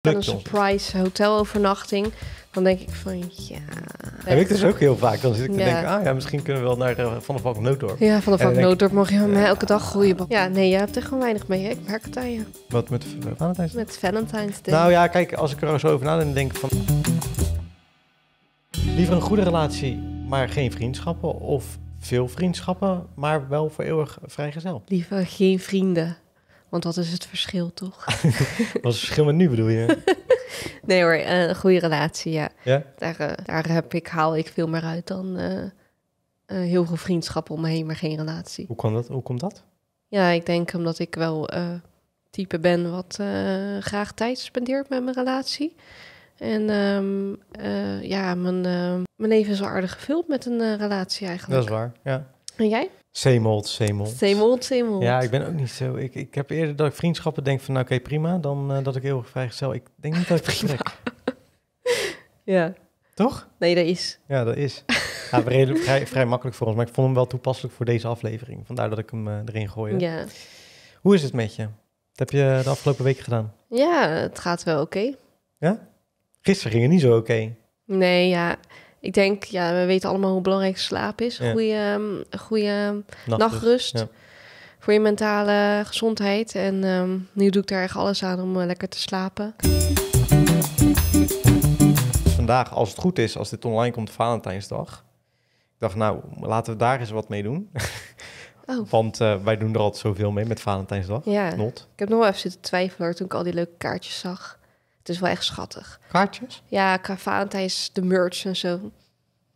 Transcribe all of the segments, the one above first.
een surprise hotelovernachting. Dan denk ik van ja. Heb ik dus ook heel vaak. Dan zit ik te denken, ah ja, misschien kunnen we wel naar eh, Van de Valk Nooddorp. Ja, Van de Valk Nooddorp mag je uh, mij elke dag groeien. Ja, nee, jij hebt er gewoon weinig mee. Hè? Ik werk het aan je. Wat met Valentine's? Valentijns? Met Valentijns Nou ja, kijk, als ik er zo over nadenk, denk ik van... Liever een goede relatie, maar geen vriendschappen. Of veel vriendschappen, maar wel voor eeuwig vrijgezel. Liever geen vrienden. Want wat is het verschil toch? wat is het verschil met nu bedoel je? nee hoor, eh, een goede relatie, ja. Daar, eh, daar heb ik, haal ik veel meer uit dan eh, heel veel vriendschappen om me heen, maar geen relatie. Hoe, kan dat, hoe komt dat? Ja, ik denk omdat ik wel uh, type ben wat graag tijd spendeert met mijn relatie. En ehm, ja, mijn, mijn leven is wel aardig gevuld met een relatie eigenlijk. Dat is waar, ja. En jij? Same old, same old. Same old, same old. Ja, ik ben ook niet zo. Ik, ik heb eerder dat ik vriendschappen denk van, nou, oké, prima. Dan eh, dat ik heel erg vrijgezel. Ik denk niet dat ik ja. Toch? Nee, dat is. Ja, dat is. ja, redelijk, vrij, vrij, makkelijk voor ons. Maar ik vond hem wel toepasselijk voor deze aflevering. Vandaar dat ik hem eh, erin gooide. Ja. Hoe is het met je? heb je de afgelopen weken gedaan? Ja, het gaat wel oké. Ja? Gisteren ging het niet zo oké. Nee, ja ik denk, ja, we weten allemaal hoe belangrijk slaap is. Ja. Goede, ehm, goede nachtrust. Voor je mentale gezondheid. En ehm, nu doe ik daar echt alles aan om eh, lekker te slapen. Dus vandaag, als het goed is, als dit online komt, Valentijnsdag. Ik dacht, nou, laten we daar eens wat mee doen. Oh. Want eh, wij doen er altijd zoveel mee met Valentijnsdag. Ja. Not. Ik heb nog wel even zitten twijfelen hoor, toen ik al die leuke kaartjes zag is wel echt schattig. Kaartjes? Ja, Valentijns, de merch en zo.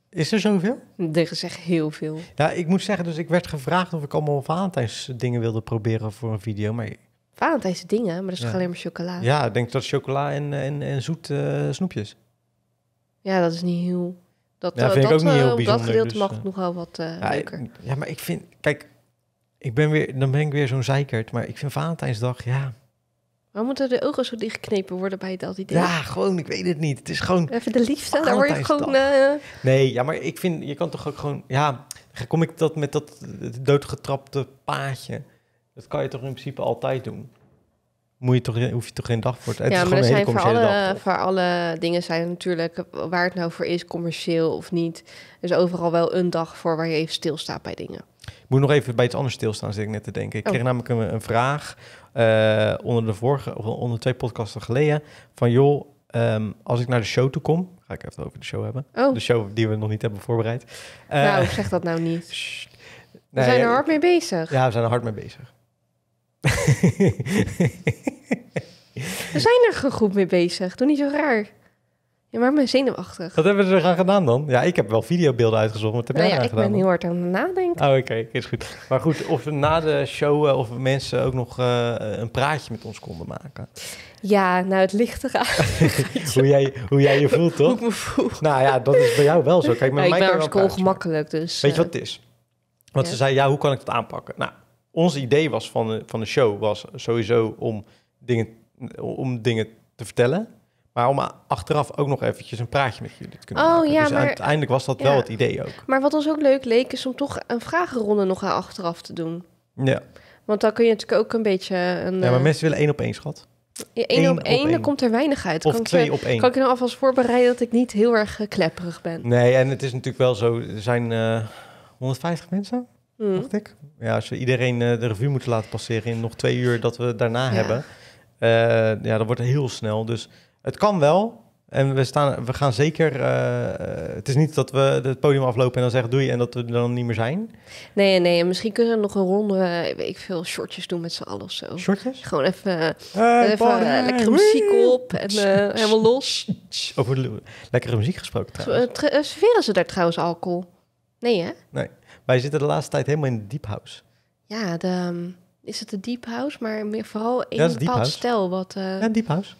Is er zoveel? Er is heel veel. Ja, ik moet zeggen, dus ik werd gevraagd of ik allemaal Valentijns dingen wilde proberen voor een video, maar... Valentijns dingen, maar dat is alleen maar chocola? Ja, ik denk dat chocola en, en, en zoet eh, snoepjes. Ja, dat is niet heel... Dat, ja, eh, vind ik dat, ook niet heel eh, dat gedeelte dus, mag nogal wat ja, leuker. Ja, maar ik vind... Kijk, ik ben weer, dan ben ik weer zo'n zeikert, maar ik vind Valentijnsdag, ja... Waarom moeten de ogen zo dichtgeknepen worden bij dat idee? Ja, gewoon, ik weet het niet. Het is gewoon... Even de liefste. daar word je gewoon... Eh, nee, ja, maar ik vind, je kan toch ook gewoon... Ja, kom ik dat met dat doodgetrapte paadje? Dat kan je toch in principe altijd doen? Moet je toch, hoef je toch geen dag voor te... Het ja, maar er zijn voor alle, voor alle dingen zijn natuurlijk... waar het nou voor is, commercieel of niet... er is overal wel een dag voor waar je even stilstaat bij dingen. Ik moet nog even bij iets anders stilstaan, zeg ik net te denken. Ik oh. kreeg namelijk een vraag eh, onder de vorige, onder twee podcasten geleden, van joh, ehm, als ik naar de show toe kom, ga ik even over de show hebben. Oh. De show die we nog niet hebben voorbereid. Uh, nou, zeg dat nou niet. we zijn er hard mee bezig. Ja, we zijn er hard mee bezig. we zijn er goed mee bezig. Doe niet zo raar ja maar mijn zenuwachtig. Wat hebben ze gaan gedaan dan? Ja, ik heb wel videobeelden uitgezocht, nou ja, ik ben heel hard aan het nadenken. Oh, oké, okay, is goed. Maar goed, of na de show eh, of mensen ook nog eh, eh, een praatje met ons konden maken. Ja, nou, het ligt eraan. hoe, jij, hoe jij je voelt, toch? hoe voel. Nou ja, dat is bij jou wel zo. Kijk, maar nou, ik ben hartstikke ongemakkelijk, dus... Weet je wat het is? Want ze zei, ja, hoe kan ik dat aanpakken? Nou, ons idee was van de, van de show was sowieso om dingen, om dingen te vertellen... Maar om achteraf ook nog eventjes een praatje met jullie te kunnen oh, maken. Ja, dus maar, uiteindelijk was dat wel het idee ook. Maar wat ons ook leuk leek, is om toch een vragenronde nog aan achteraf te doen. Ja. Want dan kun je natuurlijk ook een beetje... Een, ja, maar eh, mensen willen één op één, schat. Ja, één, Eén op één, dan komt er weinig uit. Of kan twee ik, eh, op één. Kan ik nou alvast voorbereiden dat ik niet heel erg eh, klepperig ben? Nee, en het is natuurlijk wel zo. Er zijn 150 mensen, hmm. dacht ik. Ja, als we iedereen de revue moeten laten passeren in nog twee uur dat we daarna hebben... ja, dat wordt heel snel. Dus het kan wel. En we, staan, we gaan zeker. Eh, eh, het is niet dat we het podium aflopen en dan zeggen doei en dat we er dan niet meer zijn. Nee, nee. En misschien kunnen we nog een ronde, eh, ik veel, shortjes doen met z'n allen of zo. Shortjes? Gewoon even, even lekkere muziek op en helemaal los. Over lekkere muziek gesproken trouwens. serveren ze daar trouwens alcohol? Nee, hè? Nee. Wij zitten de laatste tijd helemaal in de deep house. Ja, ehm, is het de deep house, maar meer vooral in ja, bepaald house. stijl. Wat, ja, deep house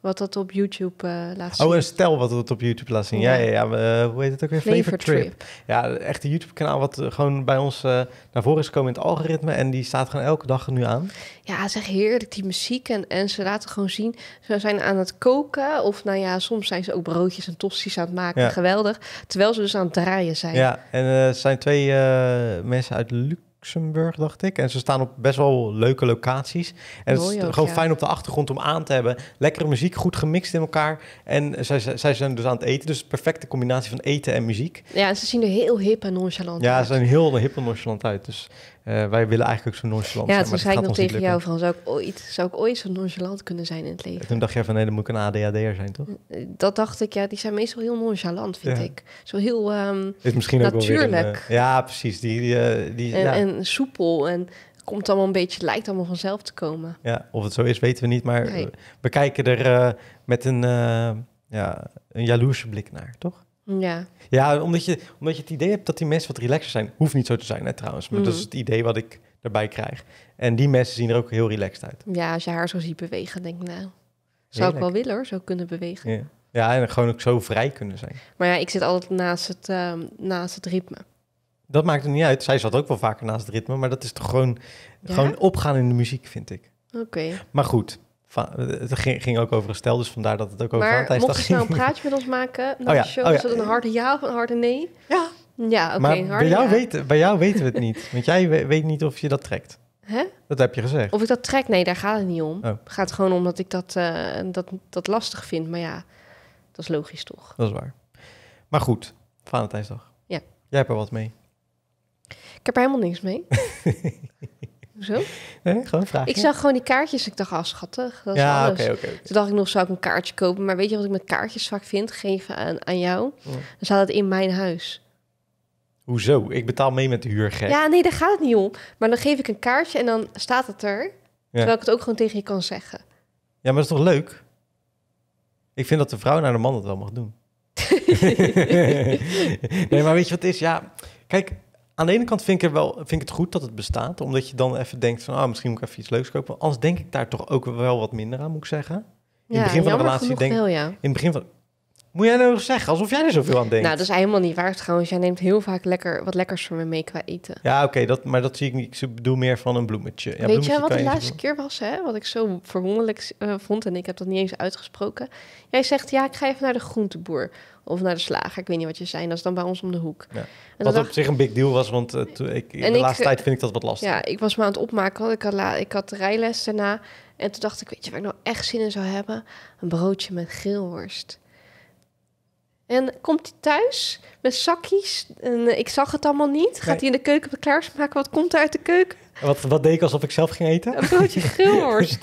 wat dat op YouTube eh, laat oh, zien. Oh, eh, een stel wat het op YouTube laat zien. Ja, ja, ja. Eh, hoe heet het ook weer? Flavor, Trip. Ja, echt een YouTube-kanaal wat gewoon bij ons naar voren is gekomen in het algoritme. En die staat gewoon elke dag nu aan. Ja, zeg heerlijk, die muziek. En, en ze laten gewoon zien, ze zijn aan het koken. Of nou ja, soms zijn ze ook broodjes en tosties aan het maken. Geweldig. Terwijl ze dus aan het draaien zijn. Ja, en er zijn twee mensen uit Luc Luxemburg, dacht ik. En ze staan op best wel leuke locaties. En het is gewoon fijn op de achtergrond om aan te hebben. Lekkere muziek, goed gemixt in elkaar. En zij, zij zijn dus aan het eten. Dus perfecte combinatie van eten en muziek. Ja, ze zien er heel hip en nonchalant ja, uit. Ja, ze zijn heel hip en nonchalant uit. Dus eh, wij willen eigenlijk ook zo nonchalant ja, zijn. Ja, toen zei ik nog tegen jou van, zou ik, ooit, zou ik ooit zo nonchalant kunnen zijn in het leven? toen dacht jij van, nee, dan moet ik een ADHD'er zijn, toch? Eh, dat dacht ik, ja, die zijn meestal heel nonchalant, vind ik. Zo heel ehm, Is misschien natuurlijk. Ook eh, ja, precies. Die, die, en, en soepel en komt allemaal een beetje, lijkt allemaal vanzelf te komen. Ja, of het zo is, weten we niet, maar nee. we kijken er met een, ja, een jaloerse blik naar, toch? Ja. Ja, omdat je, omdat je het idee hebt dat die mensen wat relaxer zijn. Hoeft niet zo te zijn, hè, trouwens. Maar dat is mm. het idee wat ik erbij krijg. En die mensen zien er ook heel relaxed uit. Ja, als je haar zo ziet bewegen, denk ik, nou, zou ik wel willen hoor, zo kunnen bewegen. Ja. ja. en gewoon ook zo vrij kunnen zijn. Maar ja, ik zit altijd naast het, ehm, naast het ritme. Dat maakt er niet uit. Zij zat ook wel vaker naast het ritme, maar dat is toch gewoon, gewoon opgaan in de muziek, vind ik. Oké. Maar goed, het ging, ook over een stel, dus vandaar dat het ook over maar mocht je nou een praatje met ons maken, oh ja, oh ja. is dat een harde ja of een harde nee? Ja. Ja, oké, Maar bij jou, ja. bij jou weten we het niet, want jij weet niet of je dat trekt. Hè? Dat heb je gezegd. Of ik dat trek? Nee, daar gaat het niet om. Oh. Het gaat gewoon om dat ik dat, uh, dat, dat lastig vind. Maar ja, dat is logisch toch? Dat is waar. Maar goed, Valentijnsdag. Ja. Jij hebt er wat mee. Ik heb er helemaal niks mee. Hoezo? gewoon vragen. Ik zag gewoon die kaartjes. Ik dacht, ah, schattig. Dat is ja, oké, Toen dacht ik nog, zou ik een kaartje kopen? Maar weet je wat ik met kaartjes vaak vind? Geven aan, aan jou. Dan staat het in mijn huis. Hoezo? Ik betaal mee met de huur, Ja, nee, daar gaat het niet om. Maar dan geef ik een kaartje en dan staat het er. Terwijl ik het ook gewoon tegen je kan zeggen. Ja, maar dat is toch leuk? Ik vind dat de vrouw naar de man dat wel mag doen. nee, maar weet je wat is? Ja, kijk, aan de ene kant vind ik, er wel, vind ik het goed dat het bestaat. Omdat je dan even denkt van, ah, misschien moet ik even iets leuks kopen. Anders denk ik daar toch ook wel wat minder aan, moet ik zeggen. In het begin van de relatie denk, ik. ja. In het begin van, moet jij nou zeggen, alsof jij er zoveel aan denkt? Nou, dat is helemaal niet waar trouwens. Jij neemt heel vaak lekker, wat lekkers voor me mee qua eten. Ja, oké, dat, maar dat zie ik niet. Ik bedoel meer van een bloemetje. Ja, Weet je wat de laatste keer was, hè? Wat ik zo verwonderlijk eh, vond en ik heb dat niet eens uitgesproken. Jij zegt, ja, ik ga even naar de groenteboer of naar de slager. Ik weet niet wat je zei. Dat is dan bij ons om de hoek. Ja. wat op zich een big deal was, want eh, ik, in de laatste eh, tijd vind ik dat wat lastig. Ja, ik was me aan het opmaken, want ik had, la, ik had rijles daarna. En toen dacht ik, weet je waar ik nou echt zin in zou hebben? Een broodje met geelworst. En komt hij thuis met zakjes? En eh, ik zag het allemaal niet. Gaat hij in de keuken klaarsmaken? Wat komt er uit de keuken? Wat, wat deed ik alsof ik zelf ging eten? Een broodje grillworst.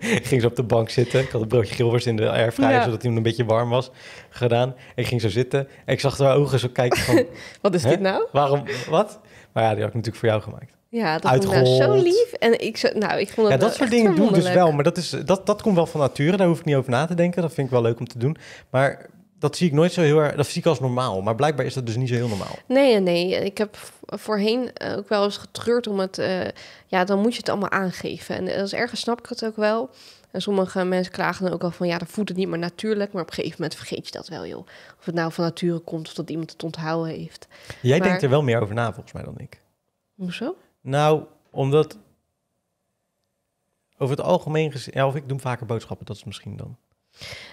ging zo op de bank zitten. Ik had een broodje grillworst in de airfryer, zodat hij een beetje warm was gedaan. Ik ging zo zitten ik zag haar ogen zo kijken van... wat is dit nou? Waarom? Wat? Maar ja, die had ik natuurlijk voor jou gemaakt. Ja, dat was vond ik nou zo lief. En ik, zo, nou, ik vond het ja, dat soort dingen doen dus wel. Maar dat, is, dat, dat komt wel van nature. Daar hoef ik niet over na te denken. Dat vind ik wel leuk om te doen. Maar dat zie ik nooit zo heel erg. Dat zie ik als normaal. Maar blijkbaar is dat dus niet zo heel normaal. Nee, eh, nee. Eh, ik heb voorheen eh, ook wel eens getreurd om het. ja, dan moet je het allemaal aangeven. En is ergens snap ik het ook wel. En sommige mensen klagen dan ook al van ja, dan voelt het niet meer natuurlijk. Maar op een gegeven moment vergeet je dat wel, joh. Of het nou van nature komt of dat iemand het onthouden heeft. Jij denkt er wel meer over na, volgens mij, dan ik. Hoezo? Nou, omdat over het algemeen gezien. Ja, of ik doe vaker boodschappen, dat is misschien dan.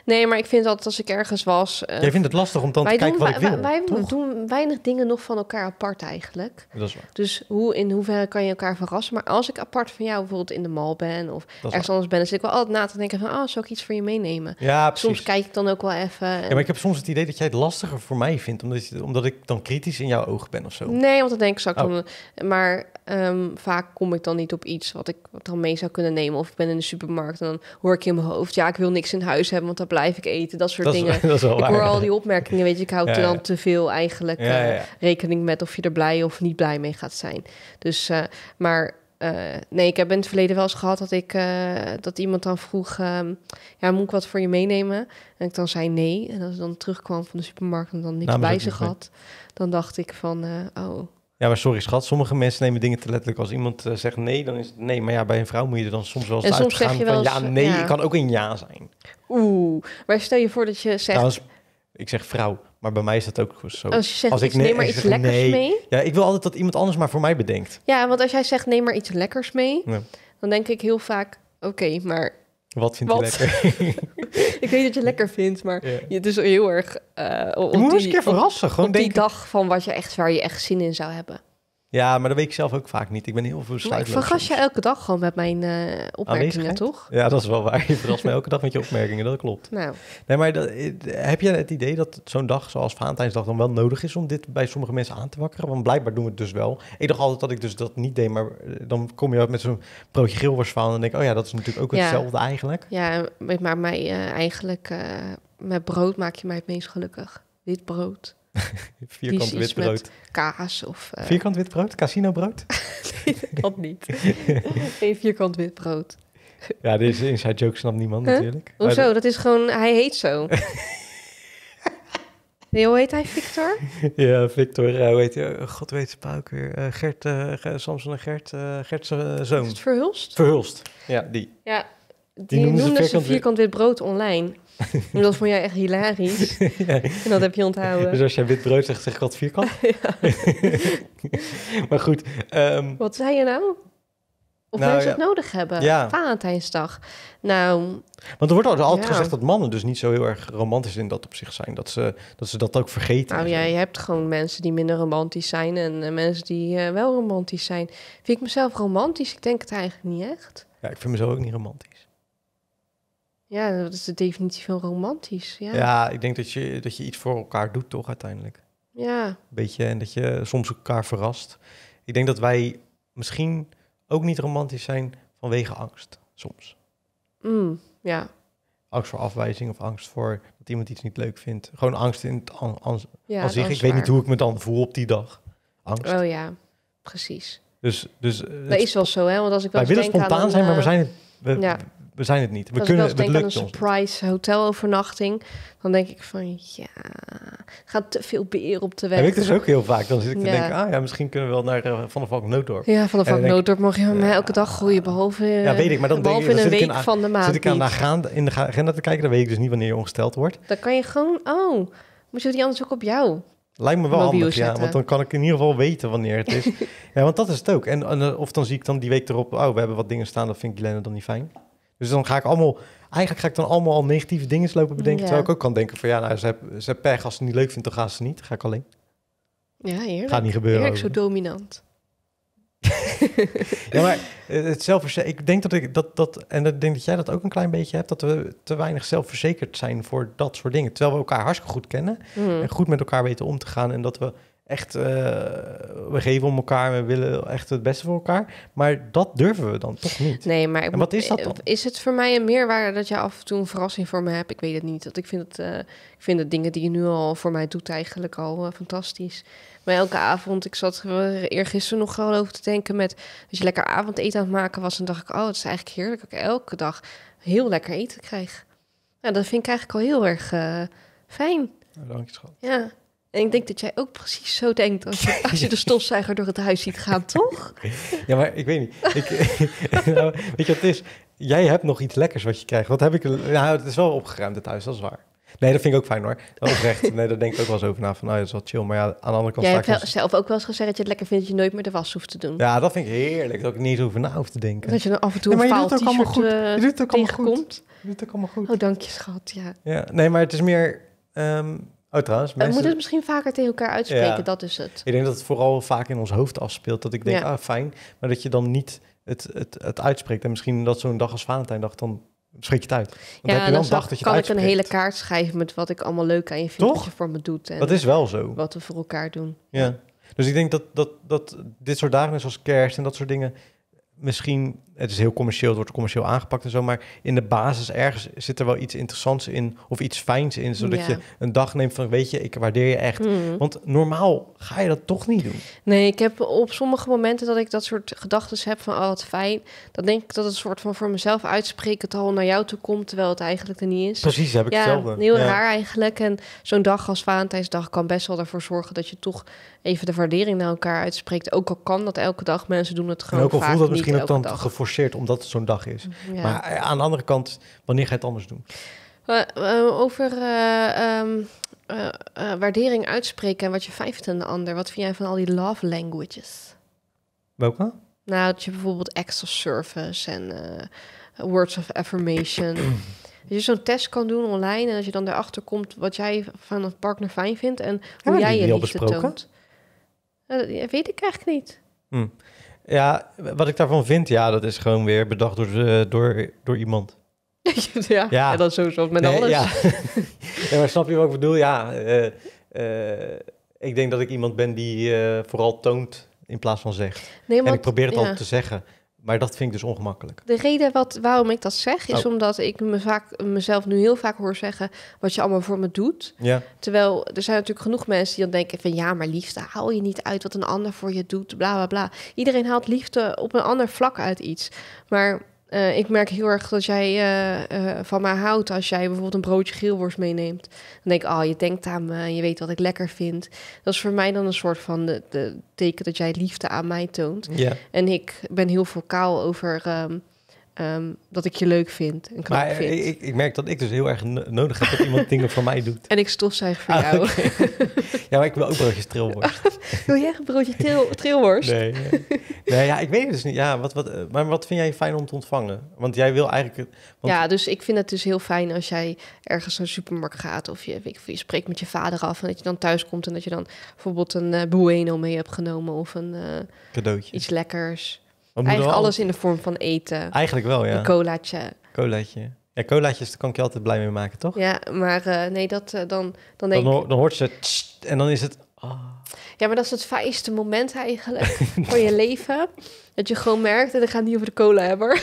Nee, maar ik vind altijd als ik ergens was. Uh, vindt het lastig om dan te kijken wat ik wil. Wij, doen weinig dingen nog van elkaar apart eigenlijk. Dat is waar. Dus hoe, in hoeverre kan je elkaar verrassen? Maar als ik apart van jou bijvoorbeeld in de mal ben of ergens anders ben, dan zit ik wel altijd na te denken van, ah, oh, ik iets voor je meenemen? Ja, precies. Soms kijk ik dan ook wel even. Ja, maar ik heb soms het idee dat jij het lastiger voor mij vindt, omdat, omdat ik dan kritisch in jouw oog ben of zo. Nee, want dan denk ik zo. Oh. Maar ehm, vaak kom ik dan niet op iets wat ik wat dan mee zou kunnen nemen. Of ik ben in de supermarkt en dan hoor ik in mijn hoofd, ja, ik wil niks in huis hebben, want dan blijf ik eten. Dat soort dingen. ik hoor al die opmerkingen, weet je. Ik houd er dan te veel eigenlijk eh, rekening met of je er blij of niet blij mee gaat zijn. Dus, eh, maar eh, nee, ik heb in het verleden wel eens gehad dat ik dat iemand dan vroeg: ehm, ja, moet ik wat voor je meenemen? En ik dan zei nee. En als ik dan terugkwam van de supermarkt en dan niks nou, bij zich had, dan dacht ik van: oh, ja, maar sorry schat, sommige mensen nemen dingen te letterlijk. Als iemand eh, zegt nee, dan is het nee. Maar ja, bij een vrouw moet je er dan soms wel eens uitgaan van ja, nee. Ja. kan ook een ja zijn. Oeh, maar stel je voor dat je zegt... ik zeg vrouw, maar bij mij is dat ook zo. Oh, als je ik nee, neem maar iets lekkers mee. Ja, ik wil altijd dat iemand anders maar voor mij bedenkt. Ja, want als jij zegt neem maar iets lekkers mee, dan denk ik heel vaak oké, maar... Wat vind je lekker? ik weet dat je lekker vindt, maar het is heel erg... Uh, moet die, eens een keer verrassen. Gewoon op die dag van wat je echt, waar je echt zin in zou hebben. Ja, maar dat weet ik zelf ook vaak niet. Ik ben heel veel Ik verras je elke dag gewoon met mijn uh, opmerkingen, toch? Ja, dat is wel waar. Je verrast me elke dag met je opmerkingen, dat klopt. Nou. Nee, maar dat, eh, heb je het idee dat zo'n dag zoals Valentijnsdag dan wel nodig is om dit bij sommige mensen aan te wakkeren? Want blijkbaar doen we het dus wel. Ik dacht altijd dat ik dus dat niet deed, maar eh, dan kom je met zo'n broodje van en denk oh ja, dat is natuurlijk ook hetzelfde eigenlijk. Ja, maar mij eigenlijk, uh, met brood maak je mij het meest gelukkig. Dit brood. Vierkant wit brood. kaas of... Eh, vierkant wit brood? Casino brood? nee, dat niet. Geen vierkant wit brood. Ja, deze inside joke snapt niemand natuurlijk. Hoezo? Dat... dat... is gewoon... Hij heet zo. nee, hoe heet hij? Victor? ja, Victor. Uh, weet je, God weet het ook eh, Gert, eh, Samson en Gert. Gertse zoon. Verhulst? Verhulst. Ja, die. Ja, die, die ze dus vierkant wit brood online. En dat vond jij echt hilarisch. En dat heb je onthouden. Dus als jij wit brood zegt, zeg ik wat vierkant. maar goed. Ehm, wat zei je nou? Of nou, ze het nodig hebben. Valentijnsdag. Nou. Want er wordt altijd gezegd dat mannen dus niet zo heel erg romantisch in dat op zich zijn. Dat ze dat, ook vergeten. Nou ja, je hebt gewoon mensen die minder romantisch zijn en eh, mensen die eh, wel romantisch zijn. Vind ik mezelf romantisch? Ik denk het eigenlijk niet echt. Ja, ik vind mezelf ook niet romantisch. Ja, dat is de definitie van romantisch. Ja, ja ik denk dat je, dat je iets voor elkaar doet, toch uiteindelijk? Ja. Beetje, en dat je soms elkaar verrast. Ik denk dat wij misschien ook niet romantisch zijn vanwege angst, soms. Mm, ja. Angst voor afwijzing of angst voor dat iemand iets niet leuk vindt. Gewoon angst in het an, ja, zich. Ik weet niet hoe ik me dan voel op die dag. Angst. Oh ja, precies. Dus, dus eh, dat is wel zo, hè? Want als ik wel wij willen spontaan aan, zijn, maar we eh, zijn het, we, ja we zijn het niet. We Als kunnen het denk lukt aan een surprise hotelovernachting, dan denk ik van ja, gaat te veel beer op de weg. Heb ik dus ook heel vaak. Dan zit ik te denken, ah ja, misschien kunnen we wel naar eh, Van de Valk Nooddorp. Ja, Van de Valk Nooddorp mag je mij elke dag groeien, behalve Ja, weet ik, maar dan behalve denk dus in een week van de maand. Zit ik aan de agenda, in de agenda te kijken, dan weet ik dus niet wanneer je ongesteld wordt. Dan kan je gewoon, oh, moet je die anders ook op jou Lijkt me wel handig, ja. Want dan kan ik in ieder geval weten wanneer het is. ja, want dat is het ook. En, eh, of dan zie ik dan die week erop... oh, we hebben wat dingen staan, dat vind ik Jelena dan niet fijn. Dus dan ga ik allemaal, eigenlijk ga ik dan allemaal al negatieve dingen lopen bedenken. Terwijl ik ook kan denken van ja, nou, ze hebben ze pech. Als ze het niet leuk vindt, dan gaan ze niet. ga ik alleen. Ja, heerlijk. Gaat niet gebeuren. Heerlijk over. zo dominant. ja, maar eh, het zelfverzekerd. Ik denk dat ik dat, dat. En ik denk dat jij dat ook een klein beetje hebt. Dat we te weinig zelfverzekerd zijn voor dat soort dingen. Terwijl we elkaar hartstikke goed kennen. Hmm. En goed met elkaar weten om te gaan. En dat we echt, eh, we geven om elkaar, we willen echt het beste voor elkaar. Maar dat durven we dan toch niet. Nee, maar en wat is dat dan? Is het voor mij een meerwaarde dat je af en toe een verrassing voor me hebt? Ik weet het niet. Dat ik vind het, eh, ik vind de dingen die je nu al voor mij doet eigenlijk al eh, fantastisch. Maar elke avond, ik zat eergisteren nog gewoon over te denken met... als je lekker avondeten aan het maken was, en dacht ik... oh, het is eigenlijk heerlijk dat ik elke dag heel lekker eten krijg. Ja, nou, dat vind ik eigenlijk al heel erg fijn. Nou, dank je, schat. Ja. En ik denk dat jij ook precies zo denkt als je, als je de stofzuiger door het huis ziet gaan, toch? Ja, maar ik weet niet. Ik, nou, weet je wat het is? Jij hebt nog iets lekkers wat je krijgt. Wat heb ik? Nou, het is wel opgeruimd het huis, dat is waar. Nee, dat vind ik ook fijn hoor. Oprecht. Nee, daar denk ik ook wel eens over na. Van, nou, dat is wel chill. Maar ja, aan de andere kant... Jij hebt zelf ook wel eens gezegd dat je het lekker vindt dat je nooit meer de was hoeft te doen. Ja, dat vind ik heerlijk. Dat ik niet over na hoef te denken. Dat je dan af en toe nee, een het ook allemaal goed. Eh, je doet het ook allemaal goed. Je doet het ook allemaal goed. Oh, dank je schat, ja. ja. Nee, maar het is meer... Ehm, Oh, eh, Mensen... moeten het misschien vaker tegen elkaar uitspreken, dat is het. Ik denk dat het vooral vaak in ons hoofd afspeelt. Dat ik denk, ah, fijn. Maar dat je dan niet het, het, het uitspreekt. En misschien dat zo'n dag als Valentijndag, dan spreek je het uit. Want ja, dan heb je kan ik een hele kaart schrijven met wat ik allemaal leuk aan je vind, Toch? wat je voor me doet. En dat is wel zo. Wat we voor elkaar doen. Ja. Dus ik denk dat, dat, dat dit soort dagen, zoals kerst en dat soort dingen, misschien het is heel commercieel, het wordt commercieel aangepakt en zo. Maar in de basis ergens zit er wel iets interessants in of iets fijns in. Zodat je een dag neemt van weet je, ik waardeer je echt. Hmm. Want normaal ga je dat toch niet doen. Nee, ik heb op sommige momenten dat ik dat soort gedachten heb van oh, wat fijn. Dan denk ik dat het een soort van voor mezelf uitspreken het al naar jou toe komt, terwijl het eigenlijk er niet is. Precies, heb ik ja, hetzelfde. Heel raar eigenlijk. En zo'n dag als Valentijnsdag kan best wel ervoor zorgen dat je toch even de waardering naar elkaar uitspreekt. Ook al kan dat elke dag, mensen doen het gewoon. En ook al voelt dat misschien ook dan geforceerd omdat het zo'n dag is. Maar eh, aan de andere kant, wanneer ga je het anders doen? over eh, ehm, eh, waardering uitspreken en wat je vijft aan de ander. Wat vind jij van al die love languages? Welke? Nou, dat je bijvoorbeeld extra service en words of affirmation. dat je zo'n test kan doen online en als je dan daarachter komt wat jij van een partner fijn vindt en hoe jij je liefde toont. Dat weet ik eigenlijk niet. Hm. Ja, wat ik daarvan vind, ja, dat is gewoon weer bedacht door, eh, door, door iemand. ja, dat is sowieso met alles. Ja. maar snap je wat ik bedoel? Ja, eh, eh, ik denk dat ik iemand ben die vooral toont in plaats van zegt. Nee, maar en ik probeer het al te zeggen. Maar dat vind ik dus ongemakkelijk. De reden wat, waarom ik dat zeg, is oh. omdat ik me vaak, mezelf nu heel vaak hoor zeggen wat je allemaal voor me doet. Ja. Terwijl er zijn natuurlijk genoeg mensen die dan denken van ja, maar liefde haal je niet uit wat een ander voor je doet, bla bla bla. Iedereen haalt liefde op een ander vlak uit iets. Maar eh, ik merk heel erg dat jij eh, eh, van me houdt als jij bijvoorbeeld een broodje geelworst meeneemt. Dan denk ik, oh, je denkt aan me en je weet wat ik lekker vind. Dat is voor mij dan een soort van de, de teken dat jij liefde aan mij toont. En ik ben heel vocaal over ehm, Ehm, dat ik je leuk vind en knap maar, eh, vind. Ik, ik, merk dat ik dus heel erg nodig heb dat iemand dingen voor mij doet. En ik stofzuig voor ah, jou. ja, maar ik wil ook broodjes trilworst. wil jij een broodje tril, trilworst? Nee, nee. ja, ik weet het dus niet. Ja, wat, wat, eh, maar wat vind jij fijn om te ontvangen? Want jij wil eigenlijk... Want... Ja, dus ik vind het dus heel fijn als jij ergens naar de supermarkt gaat... of je, ik, je spreekt met je vader af en dat je dan thuis komt... en dat je dan bijvoorbeeld een uh, bueno mee hebt genomen of een... Cadeautje. Iets lekkers. Eigenlijk alles in de vorm van eten. Eigenlijk wel, ja. Een colaatje. Colaatje. Ja, colaatjes, daar kan ik je altijd blij mee maken, toch? Ja, maar eh, nee, dat eh, dan, dan denk dan, ik... Dan hoort ze en dan is het... Ah. Ja, maar dat is het fijnste moment eigenlijk van je leven. Dat je gewoon merkt, en dan gaat niet over de cola hebben,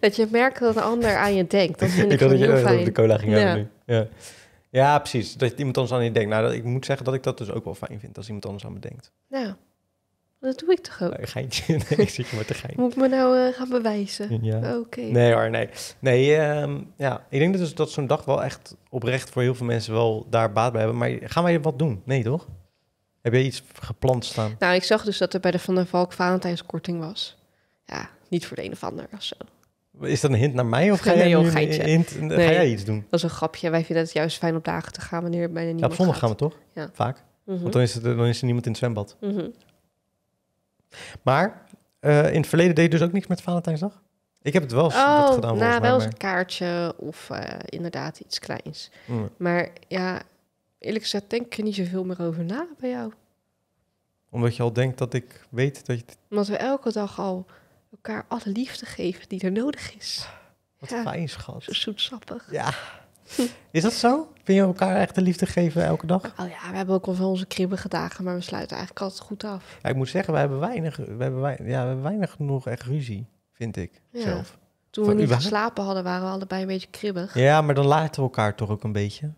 dat je merkt dat een ander aan je denkt. Dat vind ik, ik dacht dat je fijn. over de cola ging ja. Ja. ja, precies. Dat iemand anders aan je denkt. Nou, ik moet zeggen dat ik dat dus ook wel fijn vind, als iemand anders aan me denkt. Ja. Dat doe ik toch ook? Nee, geintje. Nee, ik zit je maar te geintje. Moet ik me nou eh, gaan bewijzen? Ja. Oké. Nee hoor, nee. Nee, ehm, ja. Ik denk dat, dus, dat zo'n dag wel echt oprecht voor heel veel mensen wel daar baat bij hebben. Maar gaan wij wat doen? Nee, toch? Heb je iets gepland staan? Nou, ik zag dus dat er bij de Van der Valk Valentijnskorting was. Ja, niet voor de een of ander of zo. Is dat een hint naar mij of ga, nee, jij, joh, hint, nee, ga jij iets doen? Dat is een grapje. Wij vinden het juist fijn op dagen te gaan wanneer bij bijna nieuw. Ja, op zondag gaan we toch? Ja. Vaak. Mhm. Want dan is, er, dan is er niemand in het zwembad. Mhm. Maar eh, in het verleden deed je dus ook niks met Valentijnsdag? Ik heb het wel eens wat oh, gedaan. Nou, wel eens een kaartje of eh, inderdaad iets kleins. Mm. Maar ja, eerlijk gezegd denk ik er niet zoveel meer over na bij jou. Omdat je al denkt dat ik weet dat je... Omdat we elke dag al elkaar alle liefde geven die er nodig is. Wat fijn, schat. Zo zoetsappig. Ja. Is dat zo? Vind je elkaar echt de liefde geven elke dag? Oh ja, we hebben ook wel onze kribbige dagen, maar we sluiten eigenlijk altijd goed af. Ja, ik moet zeggen, we hebben weinig, we hebben weinig, ja, we hebben weinig nog echt ruzie, vind ik ja. zelf. Toen we niet slapen geslapen hadden, waren we allebei een beetje kribbig. Ja, maar dan laten we elkaar toch ook een beetje.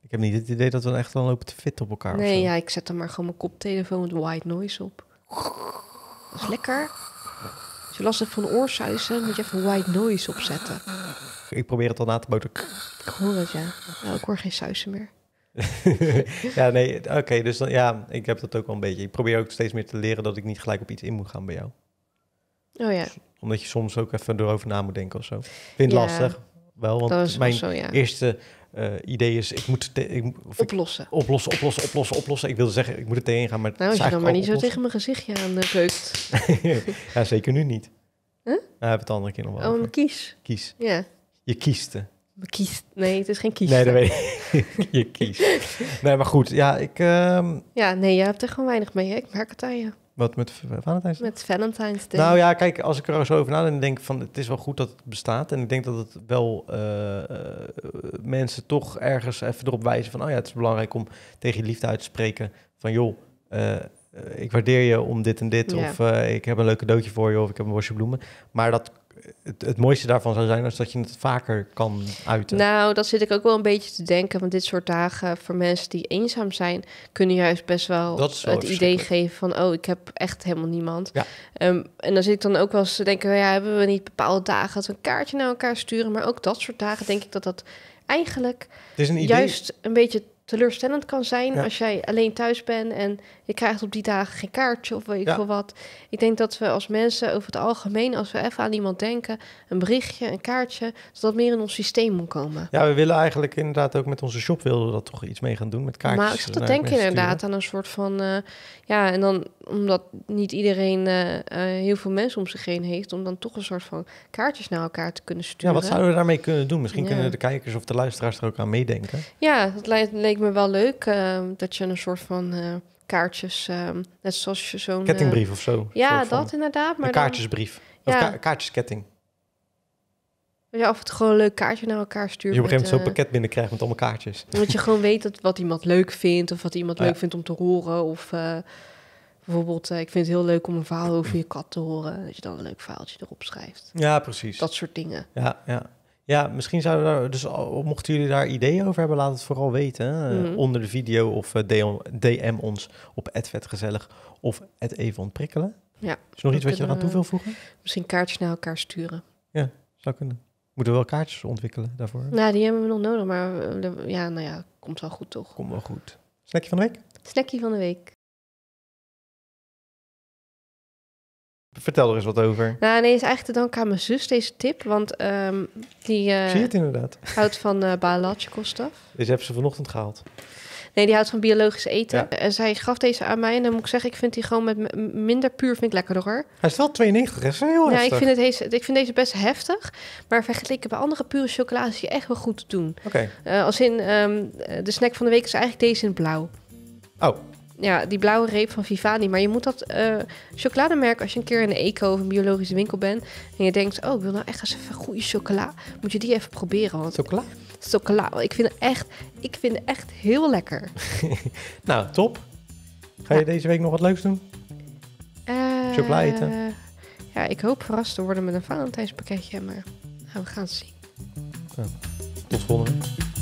Ik heb niet het idee dat we dan echt dan lopen te fit op elkaar. Nee, ja, ik zet dan maar gewoon mijn koptelefoon met white noise op. Dat is lekker. Als je last hebt van oorsuizen, moet je even white noise opzetten ik probeer het al na te boten. Ik hoor het, ja. Nou, ik hoor geen suizen meer. ja, nee, oké. dus dan, ja, ik heb dat ook wel een beetje. Ik probeer ook steeds meer te leren dat ik niet gelijk op iets in moet gaan bij jou. Oh ja. Dus, omdat je soms ook even erover na moet denken of zo. Vind lastig. Wel, want mijn eerste eh, idee is, ik moet... Ik, oplossen. oplossen, oplossen, oplossen, oplossen. Ik wilde zeggen, ik moet er tegen gaan, maar Nou, als je dan maar niet zo tegen mijn gezichtje aan reukt. Eh, ja, zeker nu niet. Huh? Nou, we hebben het andere keer nog wel Oh, mijn kies. Kies. Ja. Je kiest. kiest. Nee, het is geen kiezen. Nee, dat weet ik. je kiest. Nee, maar goed. Ja, ik... Ehm, ja, nee, je hebt er gewoon weinig mee. Hè? Ik merk het aan je. Wat met Valentijns Met Valentijns Day. Nou ja, kijk, als ik er zo over nadenk, denk ik van het is wel goed dat het bestaat. En ik denk dat het wel eh, eh, mensen toch ergens even erop wijzen van, oh ja, het is belangrijk om tegen je liefde uit te spreken van, joh, eh, ik waardeer je om dit en dit. Of ik heb een leuk cadeautje voor je of ik heb een bosje bloemen. Maar dat het, het, mooiste daarvan zou zijn als dat je het vaker kan uiten. Nou, dat zit ik ook wel een beetje te denken. Want dit soort dagen voor mensen die eenzaam zijn, kunnen juist best wel, het idee geven van oh, ik heb echt helemaal niemand. Ja. Ehm, en dan zit ik dan ook wel eens te denken, ja, hebben we niet bepaalde dagen dat we een kaartje naar elkaar sturen. Maar ook dat soort dagen denk ik dat dat eigenlijk een juist een beetje teleurstellend kan zijn als jij alleen thuis bent en je krijgt op die dagen geen kaartje of weet ik veel wat. Ik denk dat we als mensen over het algemeen, als we even aan iemand denken, een berichtje, een kaartje, dat dat meer in ons systeem moet komen. Ja, we willen eigenlijk inderdaad ook met onze shop wilden dat toch iets mee gaan doen met kaartjes. Maar ik dat denk inderdaad aan een soort van, eh, ja, en dan omdat niet iedereen eh, eh, heel veel mensen om zich heen heeft, om dan toch een soort van kaartjes naar elkaar te kunnen sturen. Ja, wat zouden we daarmee kunnen doen? Misschien kunnen de kijkers of de luisteraars er ook aan meedenken. Ja, dat lijkt ik me wel leuk ehm, dat je een soort van uh, kaartjes, ehm, net zoals je zo'n... Eh, Kettingbrief of zo. Ja, dat inderdaad. Maar een kaartjesbrief. of kaartjesketting. Ja, of het gewoon een leuk kaartje naar elkaar stuurt. Je op een gegeven moment zo'n eh, pakket binnenkrijgt met allemaal kaartjes. Dat je gewoon weet dat wat iemand leuk vindt of wat iemand leuk vindt om te horen. Of bijvoorbeeld, ik vind het heel leuk om een verhaal over je kat te horen. Dat je dan een leuk verhaaltje erop schrijft. Ja, precies. Dat soort dingen. Ja, ja. Ja, misschien zouden we dus mochten jullie daar ideeën over hebben, laat het vooral weten. Eh, mhm. onder de video of eh, DM, ons op @vetgezellig of even ontprikkelen. Ja. Is nog iets wat je eraan toe wil voegen? Misschien kaartjes naar elkaar sturen. Ja, zou kunnen. Moeten we wel kaartjes ontwikkelen daarvoor? Nou, die hebben we nog nodig, maar ja, nou ja, komt wel goed toch? Komt wel goed. Snackje van de week? Snackje van de week. Vertel er eens wat over. Nou, nee, is eigenlijk te danken aan mijn zus deze tip, want ehm, die uh, het inderdaad. houdt van uh, eh, biological stuff. Deze heb ze vanochtend gehaald. Nee, die houdt van biologisch eten. En zij gaf deze aan mij. En dan moet ik zeggen, ik vind die gewoon met minder puur vind ik lekkerder. Hij is wel 92, heel ja, Ik vind, het, ik vind deze best heftig. Maar vergeleken bij andere pure chocolades die echt wel goed te doen. Oké. Eh, als in ehm, de snack van de week is eigenlijk deze in blauw. Oh, ja, die blauwe reep van Vivani. Maar je moet dat uh, chocolademerk, als je een keer in de eco of een biologische winkel bent. en je denkt, oh, ik wil nou echt eens even goede chocola. Moet je die even proberen. Want chocola? Chocola. Ik vind het echt, ik vind het echt heel lekker. nou, top. Ga je deze week nog wat leuks doen? Uh, chocola eten? Ja, ik hoop verrast te worden met een Valentijnspakketje. Maar nou, we gaan het zien. tot volgende week.